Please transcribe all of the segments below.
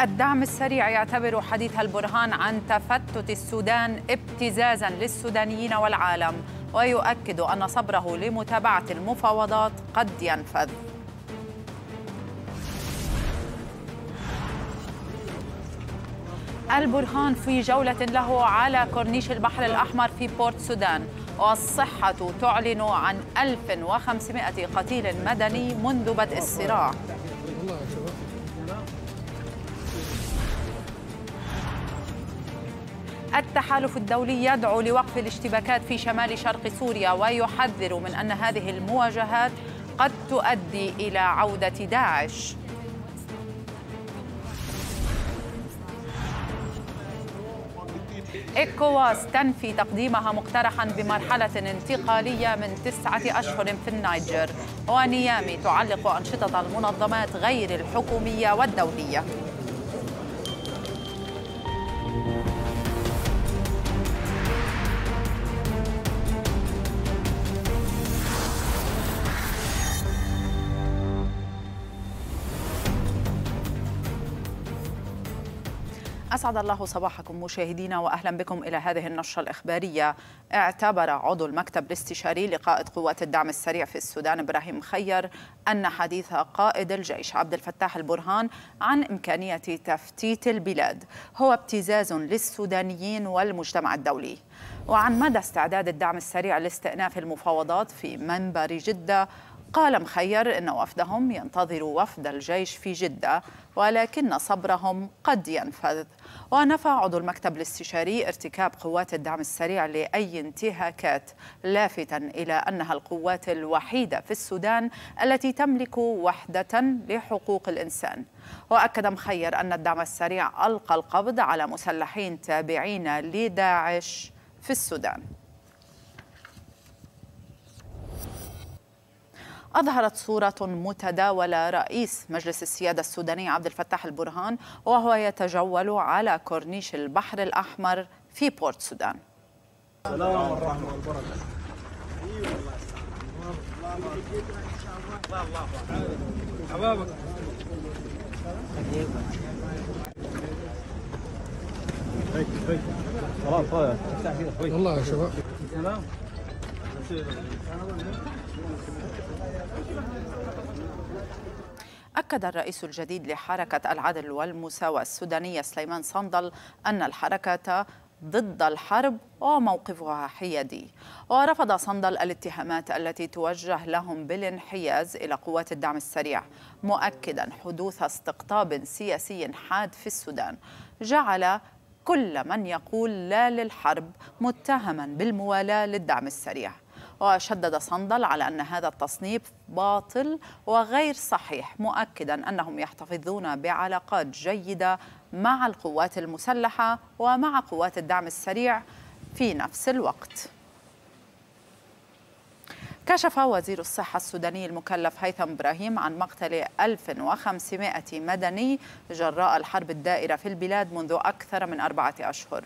الدعم السريع يعتبر حديث البرهان عن تفتت السودان ابتزازا للسودانيين والعالم ويؤكد ان صبره لمتابعه المفاوضات قد ينفذ البرهان في جولة له على كورنيش البحر الأحمر في بورت سودان والصحة تعلن عن 1500 قتيل مدني منذ بدء الصراع التحالف الدولي يدعو لوقف الاشتباكات في شمال شرق سوريا ويحذر من أن هذه المواجهات قد تؤدي إلى عودة داعش إكواس تنفي تقديمها مقترحا بمرحلة انتقالية من تسعة أشهر في النيجر ونيامي تعلق أنشطة المنظمات غير الحكومية والدولية أسعد الله صباحكم مشاهدينا وأهلا بكم إلى هذه النشرة الإخبارية اعتبر عضو المكتب الاستشاري لقائد قوات الدعم السريع في السودان إبراهيم خير أن حديث قائد الجيش عبد الفتاح البرهان عن إمكانية تفتيت البلاد هو ابتزاز للسودانيين والمجتمع الدولي وعن مدى استعداد الدعم السريع لاستئناف المفاوضات في منبر جدة قال مخير أن وفدهم ينتظر وفد الجيش في جدة ولكن صبرهم قد ينفذ ونفى عضو المكتب الاستشاري ارتكاب قوات الدعم السريع لأي انتهاكات لافتا إلى أنها القوات الوحيدة في السودان التي تملك وحدة لحقوق الإنسان وأكد مخير أن الدعم السريع ألقى القبض على مسلحين تابعين لداعش في السودان أظهرت صورة متداولة رئيس مجلس السيادة السوداني عبد الفتاح البرهان وهو يتجول على كورنيش البحر الأحمر في بورت سودان الله يا شباب أكد الرئيس الجديد لحركة العدل والمساواة السودانية سليمان صندل أن الحركة ضد الحرب وموقفها حيادي ورفض صندل الاتهامات التي توجه لهم بالانحياز إلى قوات الدعم السريع مؤكدا حدوث استقطاب سياسي حاد في السودان جعل كل من يقول لا للحرب متهما بالموالاة للدعم السريع وشدد صندل على أن هذا التصنيف باطل وغير صحيح مؤكدا أنهم يحتفظون بعلاقات جيدة مع القوات المسلحة ومع قوات الدعم السريع في نفس الوقت كشف وزير الصحة السوداني المكلف هيثم إبراهيم عن مقتل 1500 مدني جراء الحرب الدائرة في البلاد منذ أكثر من أربعة أشهر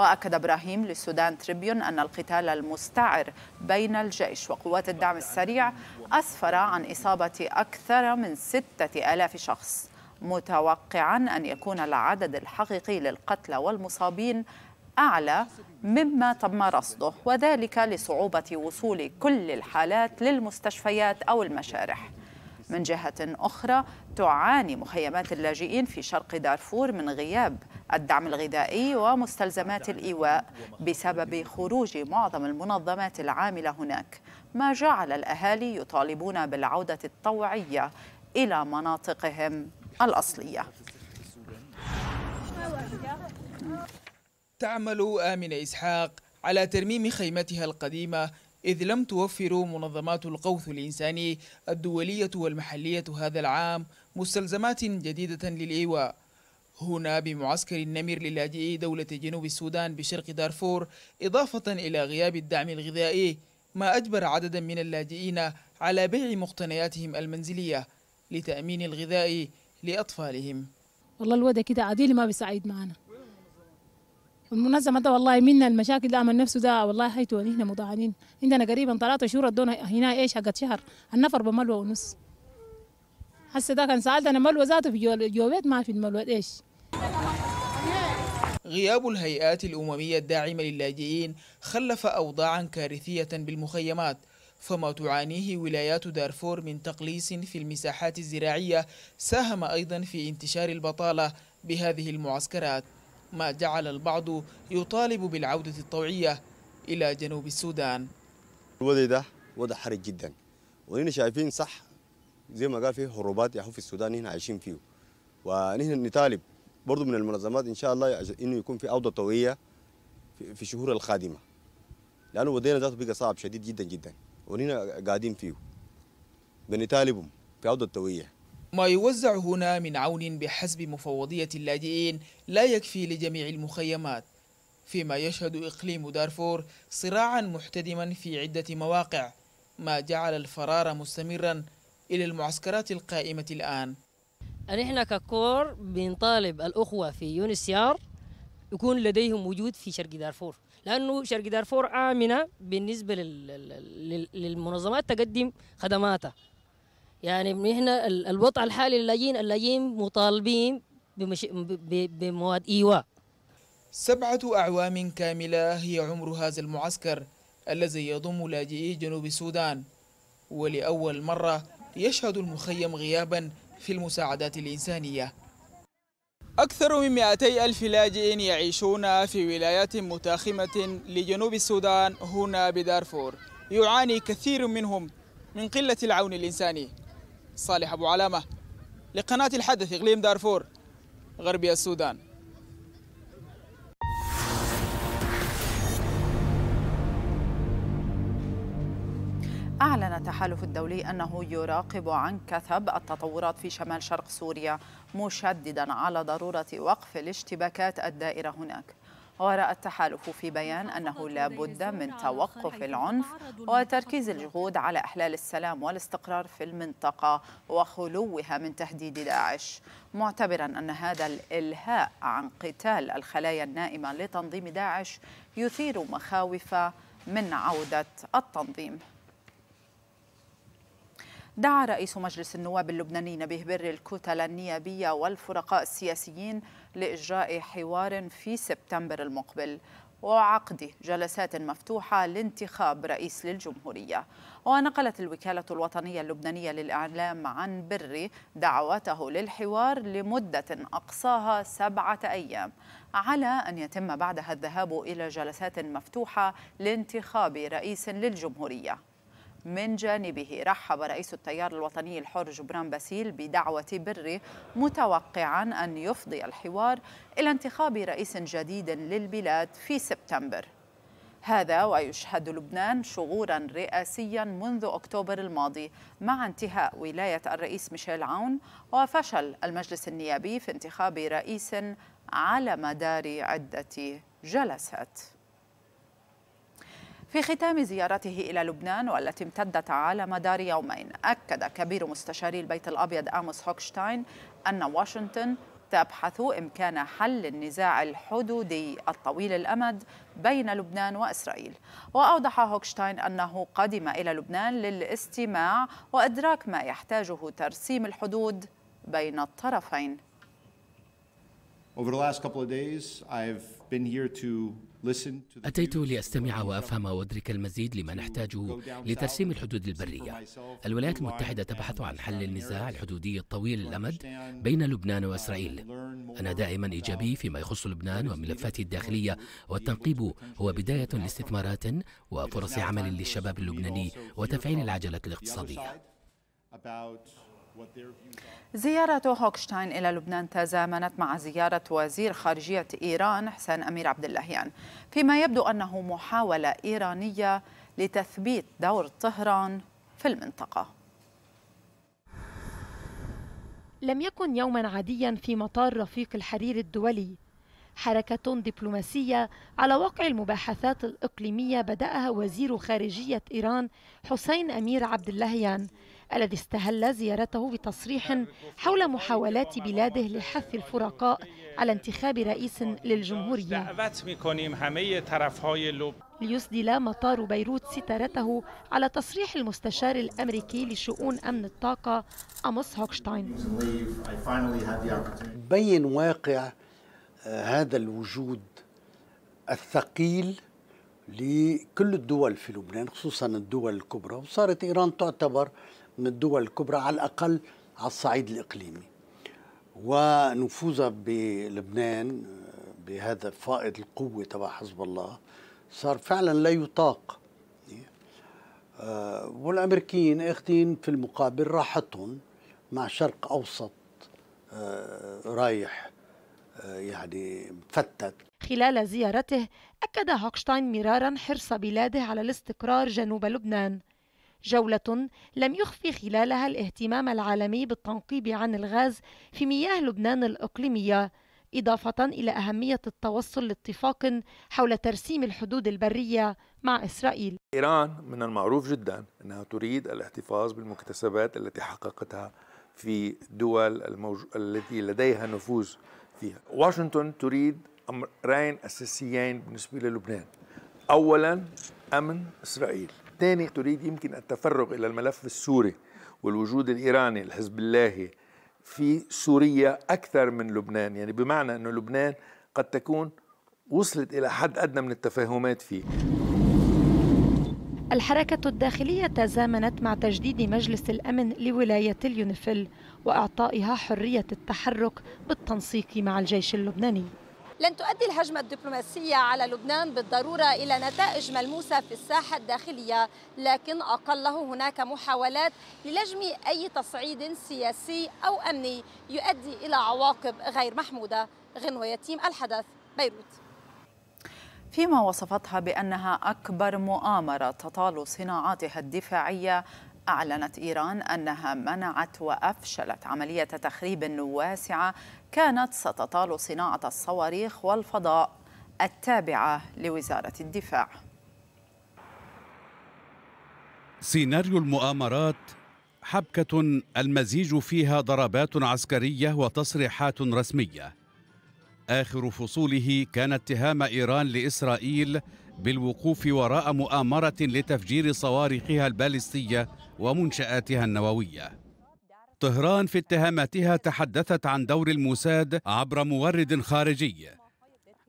وأكد إبراهيم للسودان تريبيون أن القتال المستعر بين الجيش وقوات الدعم السريع أسفر عن إصابة أكثر من ستة آلاف شخص متوقعا أن يكون العدد الحقيقي للقتلى والمصابين أعلى مما تم رصده وذلك لصعوبة وصول كل الحالات للمستشفيات أو المشارح من جهة أخرى تعاني مخيمات اللاجئين في شرق دارفور من غياب الدعم الغذائي ومستلزمات الإيواء بسبب خروج معظم المنظمات العاملة هناك ما جعل الأهالي يطالبون بالعودة الطوعية إلى مناطقهم الأصلية تعمل آمنة إسحاق على ترميم خيمتها القديمة إذ لم توفر منظمات القوث الإنساني الدولية والمحلية هذا العام مستلزمات جديدة للإيواء هنا بمعسكر النمر للاجئي دولة جنوب السودان بشرق دارفور إضافة إلى غياب الدعم الغذائي ما أجبر عددا من اللاجئين على بيع مقتنياتهم المنزلية لتأمين الغذاء لأطفالهم والله الوضع كده عديل ما بيساعد معنا المنظمة ده والله منا المشاكل ده عمل نفسه ده والله هيتو هنا مضاعنين عندنا قريبا ثلاثة شهور الدون هنا ايش حقت شهر النفر بملوى ونص هسه ده كان سالت انا ملوى ذاته في جو بيت ما في الملوى ايش غياب الهيئات الأممية الداعمة للاجئين خلف أوضاعا كارثية بالمخيمات فما تعانيه ولايات دارفور من تقليص في المساحات الزراعية ساهم أيضا في انتشار البطالة بهذه المعسكرات ما جعل البعض يطالب بالعودة الطوعية إلى جنوب السودان الوضع ده وضع حرج جدا ونحن شايفين صح زي ما قال فيه هروبات يحو في السودان هنا عايشين فيه ونحن نطالب برضو من المنظمات ان شاء الله انه يكون في اوضه طويه في الشهور القادمه لانه ودينا ذاته بقى صعب شديد جدا جدا ونحن قاعدين فيه بنطالبهم في اوضه طويه ما يوزع هنا من عون بحسب مفوضيه اللاجئين لا يكفي لجميع المخيمات فيما يشهد إقليم دارفور صراعا محتدما في عدة مواقع ما جعل الفرار مستمرا إلى المعسكرات القائمة الآن نحن ككور بنطالب الاخوه في يونسيار يكون لديهم وجود في شرق دارفور لانه شرق دارفور امنه بالنسبه للمنظمات تقدم خدماتها يعني نحن الوضع الحالي للاجئين اللاجئين مطالبين بمش... بمواد ايواء سبعة أعوام كاملة هي عمر هذا المعسكر الذي يضم لاجئي جنوب السودان ولأول مرة يشهد المخيم غيابا في المساعدات الإنسانية أكثر من 200 ألف لاجئ يعيشون في ولايات متاخمة لجنوب السودان هنا بدارفور يعاني كثير منهم من قلة العون الإنساني صالح أبو علامة لقناة الحدث إغليم دارفور غربي السودان أعلن التحالف الدولي أنه يراقب عن كثب التطورات في شمال شرق سوريا مشددا على ضرورة وقف الاشتباكات الدائرة هناك ورأى التحالف في بيان أنه لا بد من توقف العنف وتركيز الجهود على إحلال السلام والاستقرار في المنطقة وخلوها من تهديد داعش معتبرا أن هذا الإلهاء عن قتال الخلايا النائمة لتنظيم داعش يثير مخاوف من عودة التنظيم دعا رئيس مجلس النواب اللبناني نبيه بر الكتل النيابية والفرقاء السياسيين لإجراء حوار في سبتمبر المقبل وعقد جلسات مفتوحة لانتخاب رئيس للجمهورية ونقلت الوكالة الوطنية اللبنانية للإعلام عن بر دعوته للحوار لمدة أقصاها سبعة أيام على أن يتم بعدها الذهاب إلى جلسات مفتوحة لانتخاب رئيس للجمهورية من جانبه رحب رئيس التيار الوطني الحر جبران باسيل بدعوة بري متوقعا أن يفضي الحوار إلى انتخاب رئيس جديد للبلاد في سبتمبر هذا ويشهد لبنان شغورا رئاسيا منذ اكتوبر الماضي مع انتهاء ولايه الرئيس ميشيل عون وفشل المجلس النيابي في انتخاب رئيس على مدار عده جلسات في ختام زيارته إلى لبنان والتي امتدت على مدار يومين أكد كبير مستشاري البيت الأبيض آموس هوكشتاين أن واشنطن تبحث إمكان حل النزاع الحدودي الطويل الأمد بين لبنان وإسرائيل وأوضح هوكشتاين أنه قدم إلى لبنان للاستماع وإدراك ما يحتاجه ترسيم الحدود بين الطرفين Over the last couple of days, I've been here to أتيت لأستمع وأفهم وأدرك المزيد لما نحتاجه لترسيم الحدود البرية. الولايات المتحدة تبحث عن حل النزاع الحدودي الطويل الأمد بين لبنان وإسرائيل. أنا دائما إيجابي فيما يخص لبنان وملفاته الداخلية والتنقيب هو بداية لاستثمارات وفرص عمل للشباب اللبناني وتفعيل العجلة الاقتصادية. زيارة هوكشتاين إلى لبنان تزامنت مع زيارة وزير خارجية إيران حسين أمير عبد اللهيان فيما يبدو أنه محاولة إيرانية لتثبيت دور طهران في المنطقة لم يكن يوما عاديا في مطار رفيق الحرير الدولي حركة دبلوماسية على واقع المباحثات الإقليمية بدأها وزير خارجية إيران حسين أمير عبد اللهيان الذي استهل زيارته بتصريح حول محاولات بلاده لحث الفرقاء على انتخاب رئيس للجمهورية ليسدل مطار بيروت ستارته على تصريح المستشار الأمريكي لشؤون أمن الطاقة أموس هوكشتاين بين واقع آه، هذا الوجود الثقيل لكل الدول في لبنان خصوصا الدول الكبرى وصارت إيران تعتبر من الدول الكبرى على الأقل على الصعيد الإقليمي ونفوذها بلبنان بهذا فائض القوة تبع حزب الله صار فعلا لا يطاق آه، والأمريكيين أخذين في المقابل راحتهم مع شرق أوسط آه، رايح آه، يعني مفتت خلال زيارته أكد هوكشتاين مرارا حرص بلاده على الاستقرار جنوب لبنان جولة لم يخفي خلالها الاهتمام العالمي بالتنقيب عن الغاز في مياه لبنان الإقليمية إضافة إلى أهمية التوصل لاتفاق حول ترسيم الحدود البرية مع إسرائيل إيران من المعروف جدا أنها تريد الاحتفاظ بالمكتسبات التي حققتها في دول الموج... التي لديها نفوذ فيها واشنطن تريد أمرين أساسيين بالنسبة للبنان أولا أمن إسرائيل الثاني تريد يمكن التفرغ إلى الملف السوري والوجود الإيراني الحزب اللهي في سوريا أكثر من لبنان يعني بمعنى أنه لبنان قد تكون وصلت إلى حد أدنى من التفاهمات فيه الحركة الداخلية تزامنت مع تجديد مجلس الأمن لولاية اليونيفيل وإعطائها حرية التحرك بالتنسيق مع الجيش اللبناني لن تؤدي الهجمة الدبلوماسية على لبنان بالضرورة إلى نتائج ملموسة في الساحة الداخلية لكن أقله هناك محاولات للجم أي تصعيد سياسي أو أمني يؤدي إلى عواقب غير محمودة غنوة يتيم الحدث بيروت فيما وصفتها بأنها أكبر مؤامرة تطال صناعاتها الدفاعية أعلنت إيران أنها منعت وأفشلت عملية تخريب واسعة كانت ستطال صناعة الصواريخ والفضاء التابعة لوزارة الدفاع سيناريو المؤامرات حبكة المزيج فيها ضربات عسكرية وتصريحات رسمية آخر فصوله كان اتهام إيران لإسرائيل بالوقوف وراء مؤامرة لتفجير صواريخها البالستية ومنشآتها النووية طهران في اتهاماتها تحدثت عن دور الموساد عبر مورد خارجي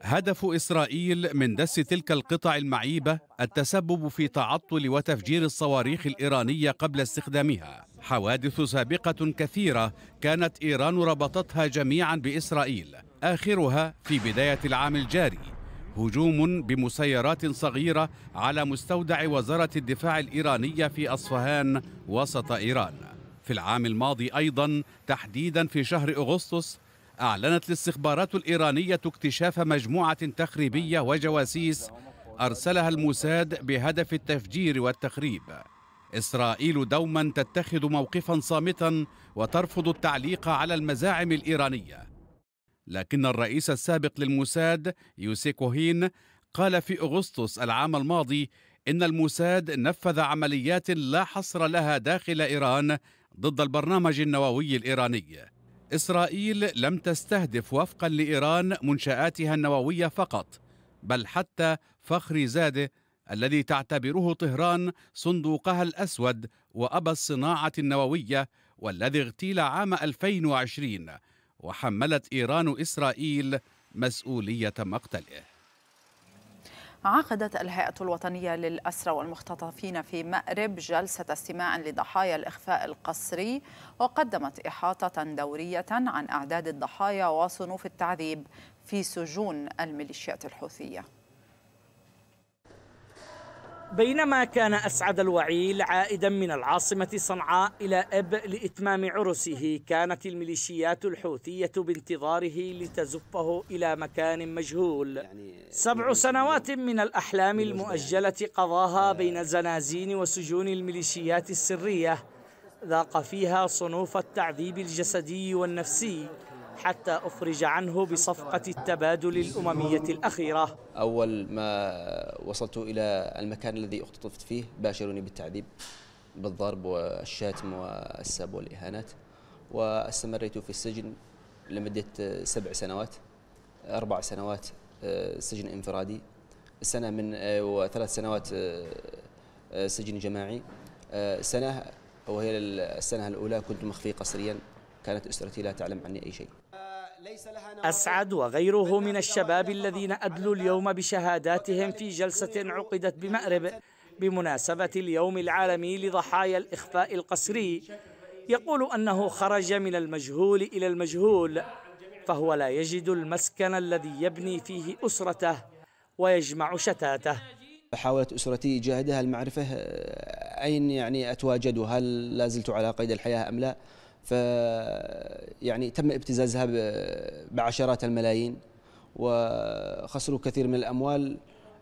هدف إسرائيل من دس تلك القطع المعيبة التسبب في تعطل وتفجير الصواريخ الإيرانية قبل استخدامها حوادث سابقة كثيرة كانت إيران ربطتها جميعا بإسرائيل آخرها في بداية العام الجاري هجوم بمسيرات صغيرة على مستودع وزارة الدفاع الإيرانية في أصفهان وسط إيران في العام الماضي أيضا تحديدا في شهر أغسطس أعلنت الاستخبارات الإيرانية اكتشاف مجموعة تخريبية وجواسيس أرسلها الموساد بهدف التفجير والتخريب إسرائيل دوما تتخذ موقفا صامتا وترفض التعليق على المزاعم الإيرانية لكن الرئيس السابق للموساد يوسي كوهين قال في أغسطس العام الماضي إن الموساد نفذ عمليات لا حصر لها داخل إيران ضد البرنامج النووي الإيراني إسرائيل لم تستهدف وفقا لإيران منشآتها النووية فقط بل حتى فخر زاده الذي تعتبره طهران صندوقها الأسود وأبى الصناعة النووية والذي اغتيل عام 2020 وحملت إيران إسرائيل مسؤولية مقتله عقدت الهيئة الوطنية للأسرى والمختطفين في مأرب جلسة استماع لضحايا الإخفاء القسري وقدمت إحاطة دورية عن أعداد الضحايا وصنوف التعذيب في سجون الميليشيات الحوثية بينما كان أسعد الوعيل عائدا من العاصمة صنعاء إلى إب لإتمام عرسه كانت الميليشيات الحوثية بانتظاره لتزفه إلى مكان مجهول يعني سبع سنوات من الأحلام المؤجلة قضاها آه. بين زنازين وسجون الميليشيات السرية ذاق فيها صنوف التعذيب الجسدي والنفسي حتى أفرج عنه بصفقة التبادل الأممية الأخيرة أول ما وصلت إلى المكان الذي اختطفت فيه باشروني بالتعذيب بالضرب والشاتم والسب والإهانات واستمريت في السجن لمدة سبع سنوات أربع سنوات آه، سجن انفرادي سنة من آه، وثلاث سنوات آه، سجن جماعي سنة وهي السنة الأولى كنت مخفي قسريا كانت أسرتي لا تعلم عني أي شيء أسعد وغيره من الشباب الذين أدلوا اليوم بشهاداتهم في جلسة عقدت بمأرب بمناسبة اليوم العالمي لضحايا الإخفاء القسري يقول أنه خرج من المجهول إلى المجهول فهو لا يجد المسكن الذي يبني فيه أسرته ويجمع شتاته حاولت أسرتي جاهدها المعرفة أين يعني أتواجد وهل لازلت على قيد الحياة أم لا ف يعني تم ابتزازها بعشرات الملايين وخسروا كثير من الاموال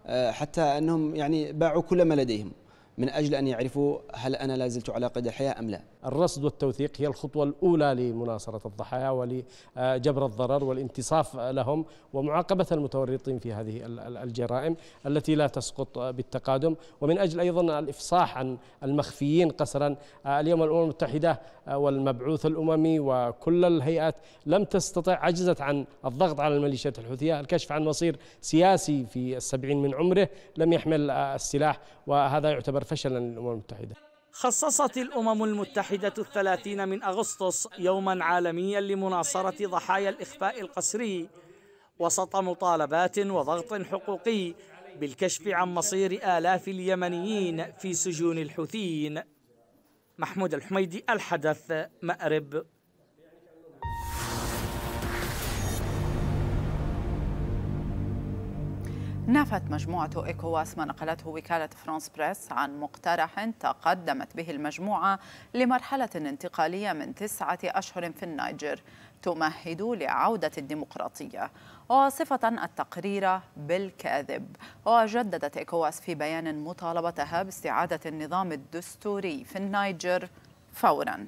آه، حتى انهم يعني باعوا كل ما لديهم من اجل ان يعرفوا هل انا لا زلت على قيد الحياه ام لا الرصد والتوثيق هي الخطوة الأولى لمناصرة الضحايا ولجبر الضرر والانتصاف لهم ومعاقبة المتورطين في هذه الجرائم التي لا تسقط بالتقادم ومن أجل أيضا الإفصاح عن المخفيين قسرا اليوم الأمم المتحدة والمبعوث الأممي وكل الهيئات لم تستطع عجزت عن الضغط على الميليشيات الحوثية الكشف عن مصير سياسي في السبعين من عمره لم يحمل السلاح وهذا يعتبر فشلا للأمم المتحدة خصصت الأمم المتحدة الثلاثين من أغسطس يوما عالميا لمناصرة ضحايا الإخفاء القسري وسط مطالبات وضغط حقوقي بالكشف عن مصير آلاف اليمنيين في سجون الحوثيين محمود الحميدي الحدث مأرب نفت مجموعة إيكواس ما نقلته وكالة فرانس بريس عن مقترح تقدمت به المجموعة لمرحلة انتقالية من تسعة أشهر في النيجر تمهد لعودة الديمقراطية وصفة التقرير بالكاذب وجددت إيكواس في بيان مطالبتها باستعادة النظام الدستوري في النيجر فوراً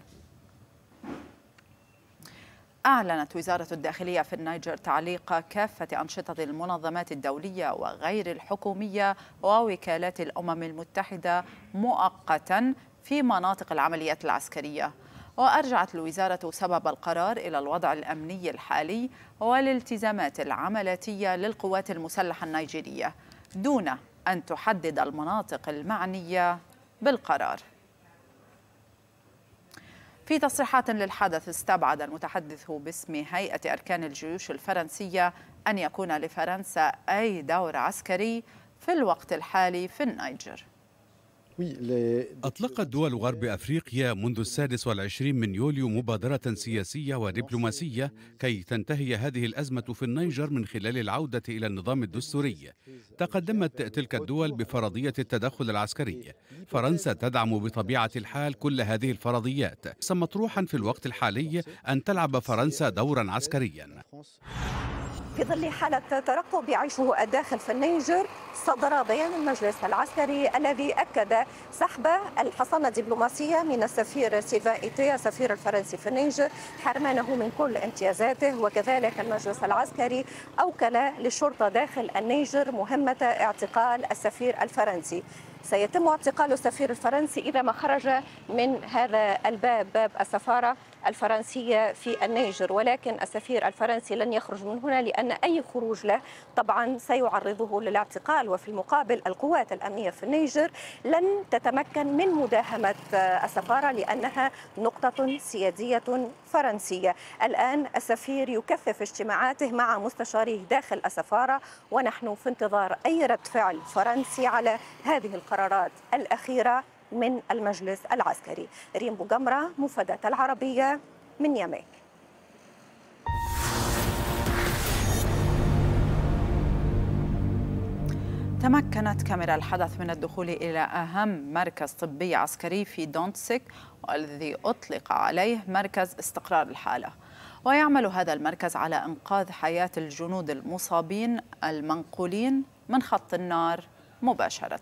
أعلنت وزارة الداخلية في النيجر تعليق كافة أنشطة المنظمات الدولية وغير الحكومية ووكالات الأمم المتحدة مؤقتا في مناطق العمليات العسكرية وأرجعت الوزارة سبب القرار إلى الوضع الأمني الحالي والالتزامات العملاتية للقوات المسلحة النيجيرية دون أن تحدد المناطق المعنية بالقرار في تصريحات للحدث استبعد المتحدث باسم هيئة أركان الجيوش الفرنسية أن يكون لفرنسا أي دور عسكري في الوقت الحالي في النيجر أطلقت دول غرب أفريقيا منذ السادس والعشرين من يوليو مبادرة سياسية ودبلوماسية كي تنتهي هذه الأزمة في النيجر من خلال العودة إلى النظام الدستوري تقدمت تلك الدول بفرضية التدخل العسكري فرنسا تدعم بطبيعة الحال كل هذه الفرضيات سمطروحا في الوقت الحالي أن تلعب فرنسا دورا عسكريا في ظل حالة ترقب يعيشه الداخل في النيجر صدر بيان المجلس العسكري الذي أكد سحب الحصانة الدبلوماسية من السفير سيفا إيتيا السفير الفرنسي في النيجر حرمانه من كل امتيازاته وكذلك المجلس العسكري أوكل للشرطة داخل النيجر مهمة اعتقال السفير الفرنسي سيتم اعتقال السفير الفرنسي إذا ما خرج من هذا الباب باب السفارة الفرنسية في النيجر ولكن السفير الفرنسي لن يخرج من هنا لأن أي خروج له طبعا سيعرضه للاعتقال وفي المقابل القوات الأمنية في النيجر لن تتمكن من مداهمة السفارة لأنها نقطة سيادية فرنسية الآن السفير يكثف اجتماعاته مع مستشاريه داخل السفارة ونحن في انتظار أي رد فعل فرنسي على هذه القضية القرارات الأخيرة من المجلس العسكري ريم بوغمرة مفادة العربية من يمين تمكنت كاميرا الحدث من الدخول إلى أهم مركز طبي عسكري في دونتسك والذي أطلق عليه مركز استقرار الحالة ويعمل هذا المركز على إنقاذ حياة الجنود المصابين المنقولين من خط النار مباشرةً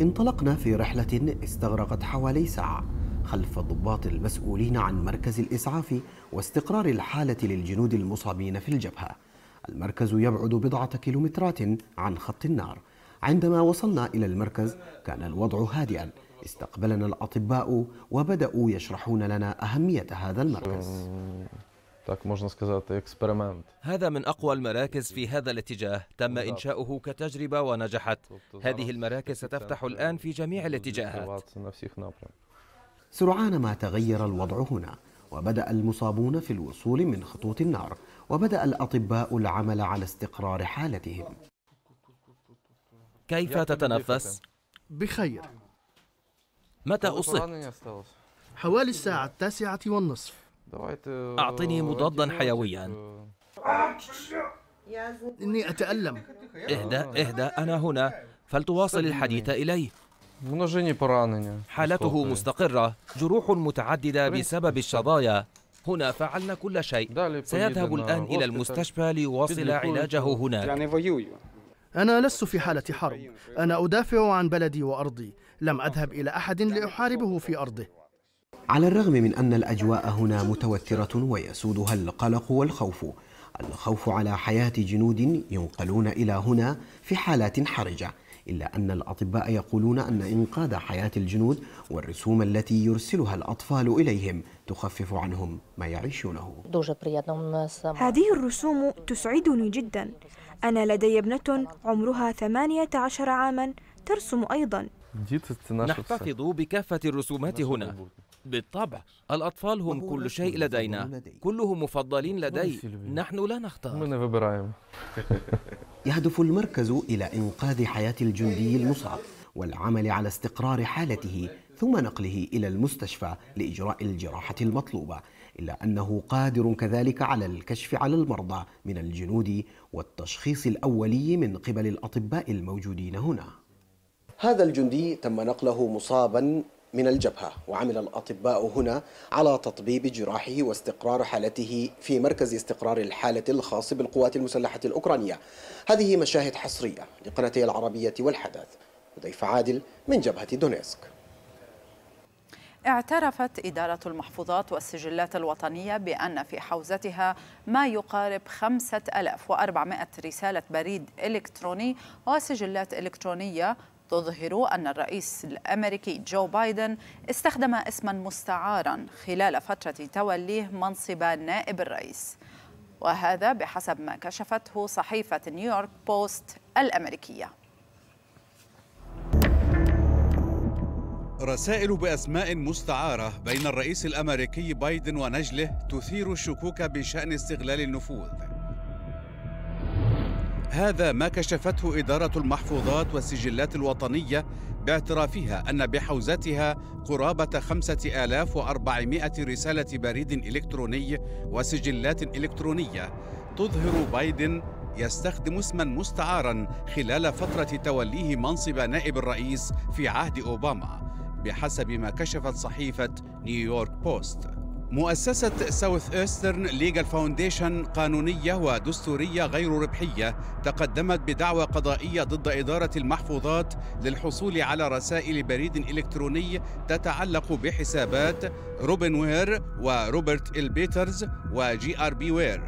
انطلقنا في رحلة استغرقت حوالي ساعة خلف ضباط المسؤولين عن مركز الإسعاف واستقرار الحالة للجنود المصابين في الجبهة المركز يبعد بضعة كيلومترات عن خط النار عندما وصلنا إلى المركز كان الوضع هادئا استقبلنا الأطباء وبدأوا يشرحون لنا أهمية هذا المركز هذا من أقوى المراكز في هذا الاتجاه تم إنشاؤه كتجربة ونجحت هذه المراكز ستفتح الآن في جميع الاتجاهات سرعان ما تغير الوضع هنا وبدأ المصابون في الوصول من خطوط النار وبدأ الأطباء العمل على استقرار حالتهم كيف تتنفس؟ بخير متى أصبت؟ حوالي الساعة التاسعة والنصف آه، أعطني مضادا آه. حيويا إني أتألم اهدأ اهدأ أنا هنا فلتواصل الحديث إليه حالته مستقرة جروح متعددة بسبب الشظايا هنا فعلنا كل شيء سيذهب الآن إلى المستشفى ليواصل علاجه هناك يعني أنا لست في حالة حرب أنا أدافع عن بلدي وأرضي لم أذهب إلى أحد لأحاربه في أرضه على الرغم من أن الأجواء هنا متوترة ويسودها القلق والخوف الخوف على حياة جنود ينقلون إلى هنا في حالات حرجة إلا أن الأطباء يقولون أن إنقاذ حياة الجنود والرسوم التي يرسلها الأطفال إليهم تخفف عنهم ما يعيشونه هذه الرسوم تسعدني جدا أنا لدي ابنة عمرها 18 عاما ترسم أيضا نحتفظ بكافة الرسومات هنا بالطبع الأطفال هم كل شيء لدينا كلهم مفضلين لدي نحن لا نختار يهدف المركز إلى إنقاذ حياة الجندي المصاب والعمل على استقرار حالته ثم نقله إلى المستشفى لإجراء الجراحة المطلوبة إلا أنه قادر كذلك على الكشف على المرضى من الجنود والتشخيص الأولي من قبل الأطباء الموجودين هنا هذا الجندي تم نقله مصابا من الجبهة وعمل الأطباء هنا على تطبيب جراحه واستقرار حالته في مركز استقرار الحالة الخاص بالقوات المسلحة الأوكرانية هذه مشاهد حصرية لقناتي العربية والحدث وضيف عادل من جبهة دونيسك اعترفت إدارة المحفوظات والسجلات الوطنية بأن في حوزتها ما يقارب 5400 رسالة بريد إلكتروني وسجلات إلكترونية تظهر أن الرئيس الأمريكي جو بايدن استخدم اسما مستعارا خلال فترة توليه منصب نائب الرئيس وهذا بحسب ما كشفته صحيفة نيويورك بوست الأمريكية رسائل بأسماء مستعارة بين الرئيس الأمريكي بايدن ونجله تثير الشكوك بشأن استغلال النفوذ هذا ما كشفته إدارة المحفوظات والسجلات الوطنية باعترافها أن بحوزتها قرابة 5400 رسالة بريد إلكتروني وسجلات إلكترونية تظهر بايدن يستخدم اسما مستعارا خلال فترة توليه منصب نائب الرئيس في عهد أوباما بحسب ما كشفت صحيفة نيويورك بوست مؤسسة ساوث ايسترن ليجل فاونديشن قانونية ودستورية غير ربحية تقدمت بدعوى قضائية ضد إدارة المحفوظات للحصول على رسائل بريد إلكتروني تتعلق بحسابات روبن وير وروبرت البيترز وجي آر بي وير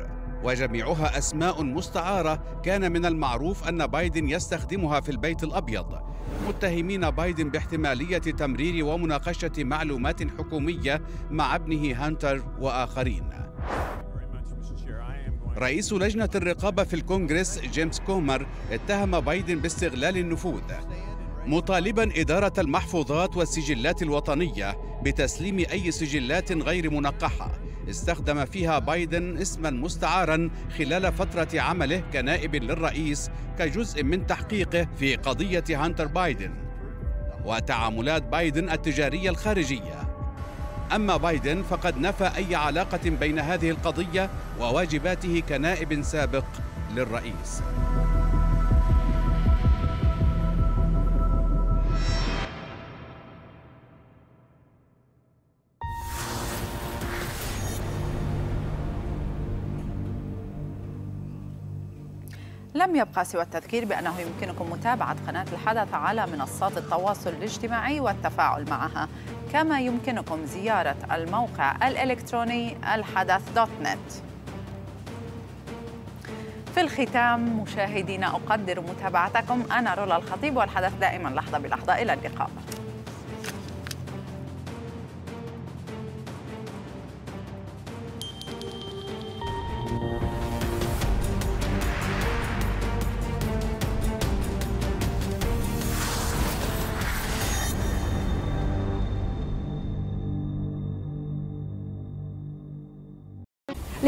وجميعها أسماء مستعارة كان من المعروف أن بايدن يستخدمها في البيت الأبيض متهمين بايدن باحتمالية تمرير ومناقشة معلومات حكومية مع ابنه هانتر وآخرين رئيس لجنة الرقابة في الكونغرس جيمس كومر اتهم بايدن باستغلال النفوذ مطالبا إدارة المحفوظات والسجلات الوطنية بتسليم أي سجلات غير منقحة استخدم فيها بايدن اسما مستعارا خلال فترة عمله كنائب للرئيس كجزء من تحقيقه في قضية هانتر بايدن وتعاملات بايدن التجارية الخارجية أما بايدن فقد نفى أي علاقة بين هذه القضية وواجباته كنائب سابق للرئيس لم يبقى سوى التذكير بأنه يمكنكم متابعة قناة الحدث على منصات التواصل الاجتماعي والتفاعل معها كما يمكنكم زيارة الموقع الإلكتروني الحدث دوت نت في الختام مشاهدينا أقدر متابعتكم أنا رولا الخطيب والحدث دائما لحظة بلحظة إلى اللقاء